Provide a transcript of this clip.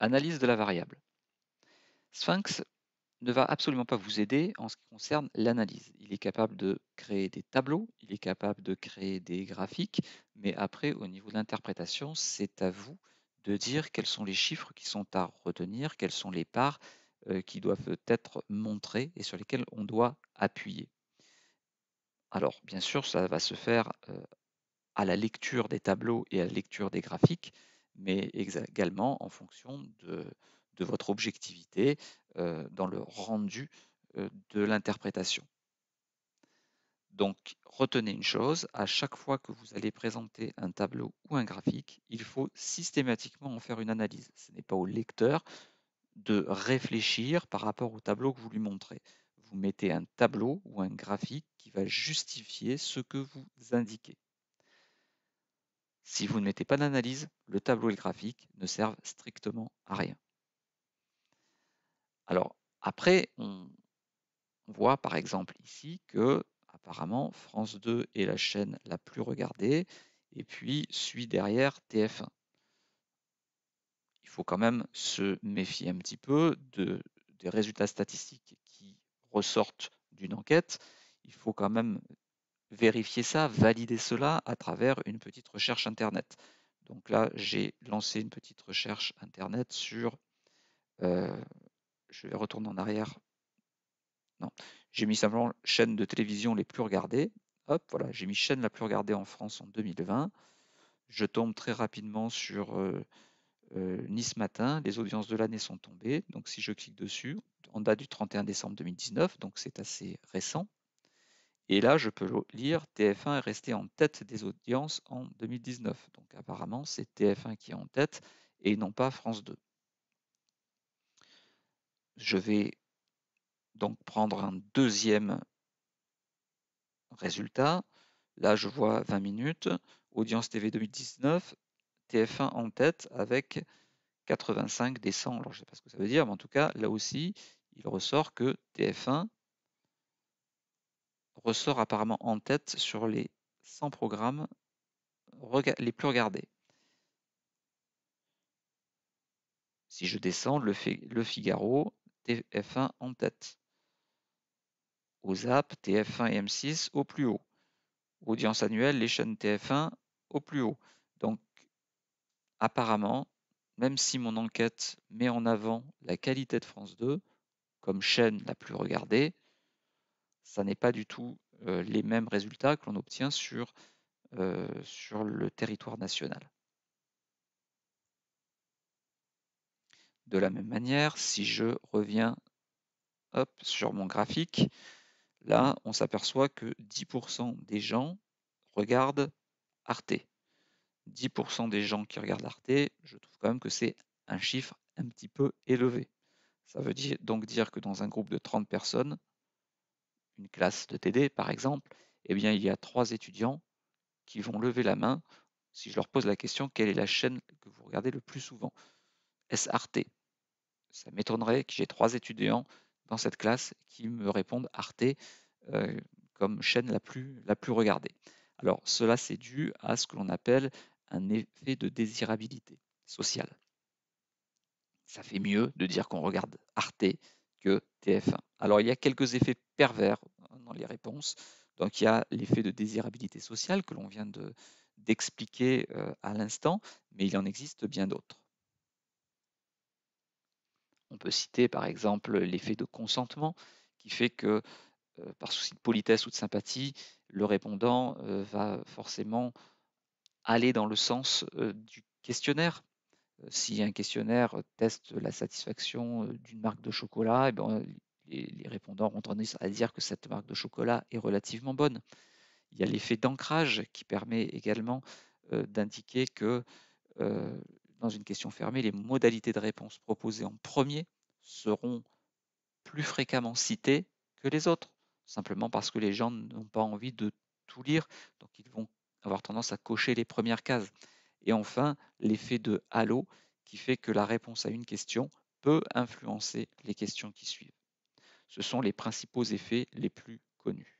Analyse de la variable. Sphinx ne va absolument pas vous aider en ce qui concerne l'analyse. Il est capable de créer des tableaux, il est capable de créer des graphiques, mais après, au niveau de l'interprétation, c'est à vous de dire quels sont les chiffres qui sont à retenir, quelles sont les parts euh, qui doivent être montrées et sur lesquelles on doit appuyer. Alors, bien sûr, ça va se faire euh, à la lecture des tableaux et à la lecture des graphiques, mais également en fonction de, votre objectivité euh, dans le rendu euh, de l'interprétation. Donc, retenez une chose, à chaque fois que vous allez présenter un tableau ou un graphique, il faut systématiquement en faire une analyse. Ce n'est pas au lecteur de réfléchir par rapport au tableau que vous lui montrez. Vous mettez un tableau ou un graphique qui va justifier ce que vous indiquez. Si vous ne mettez pas d'analyse, le tableau et le graphique ne servent strictement à rien. Alors, après, on voit par exemple ici que apparemment France 2 est la chaîne la plus regardée et puis suit derrière TF1. Il faut quand même se méfier un petit peu des résultats statistiques qui ressortent d'une enquête. Il faut quand même vérifier ça, valider cela à travers une petite recherche Internet. Donc là, j'ai lancé une petite recherche Internet sur... Euh, je vais retourner en arrière. Non, j'ai mis simplement chaîne de télévision les plus regardées. Hop, voilà, j'ai mis chaîne la plus regardée en France en 2020. Je tombe très rapidement sur euh, euh, Nice Matin. Les audiences de l'année sont tombées. Donc si je clique dessus, on date du 31 décembre 2019, donc c'est assez récent, et là, je peux lire TF1 est resté en tête des audiences en 2019. Donc apparemment, c'est TF1 qui est en tête et non pas France 2. Je vais donc prendre un deuxième résultat. Là, je vois 20 minutes, audience TV 2019, TF1 en tête avec 85 des 100. Alors, je ne sais pas ce que ça veut dire, mais en tout cas, là aussi, il ressort que TF1 ressort apparemment en tête sur les 100 programmes les plus regardés. Si je descends, le, le Figaro, TF1 en tête. apps TF1 et M6 au plus haut. Audience annuelle, les chaînes TF1 au plus haut. Donc, apparemment, même si mon enquête met en avant la qualité de France 2 comme chaîne la plus regardée, ça n'est pas du tout les mêmes résultats que l'on obtient sur, sur le territoire national. De la même manière, si je reviens sur mon graphique, là, on s'aperçoit que 10% des gens regardent Arte. 10% des gens qui regardent Arte, je trouve quand même que c'est un chiffre un petit peu élevé. Ça veut dire, donc dire que dans un groupe de 30 personnes, une classe de TD par exemple, eh bien il y a trois étudiants qui vont lever la main si je leur pose la question quelle est la chaîne que vous regardez le plus souvent est Arte Ça m'étonnerait que j'ai trois étudiants dans cette classe qui me répondent Arte euh, comme chaîne la plus, la plus regardée. Alors cela c'est dû à ce que l'on appelle un effet de désirabilité sociale. Ça fait mieux de dire qu'on regarde Arte que TF1. Alors il y a quelques effets pervers hein, dans les réponses. Donc il y a l'effet de désirabilité sociale que l'on vient d'expliquer de, euh, à l'instant, mais il en existe bien d'autres. On peut citer par exemple l'effet de consentement qui fait que euh, par souci de politesse ou de sympathie, le répondant euh, va forcément aller dans le sens du questionnaire si un questionnaire teste la satisfaction d'une marque de chocolat, eh ben, les, répondants ont tendance à dire que cette marque de chocolat est relativement bonne. Il y a l'effet d'ancrage qui permet également d'indiquer que dans une question fermée, les modalités de réponse proposées en premier seront plus fréquemment citées que les autres, simplement parce que les gens n'ont pas envie de tout lire, donc ils vont avoir tendance à cocher les premières cases. Et enfin, l'effet de halo qui fait que la réponse à une question peut influencer les questions qui suivent. Ce sont les principaux effets les plus connus.